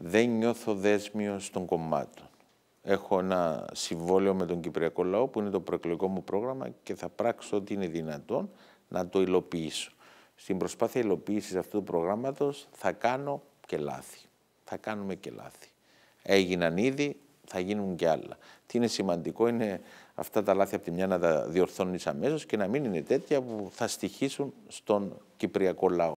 δεν νιώθω δέσμιο των κομμάτων. Έχω ένα συμβόλαιο με τον Κυπριακό Λαό που είναι το προεκλογικό μου πρόγραμμα και θα πράξω ό,τι είναι δυνατόν να το υλοποιήσω. Στην προσπάθεια υλοποίησης αυτού του προγράμματος θα κάνω και λάθη. Θα κάνουμε και λάθη. Έγιναν ήδη, θα γίνουν και άλλα. Τι είναι σημαντικό είναι αυτά τα λάθη από τη μια να τα διορθώνεις αμέσως και να μην είναι τέτοια που θα στοιχήσουν στον Κυπριακό λαό.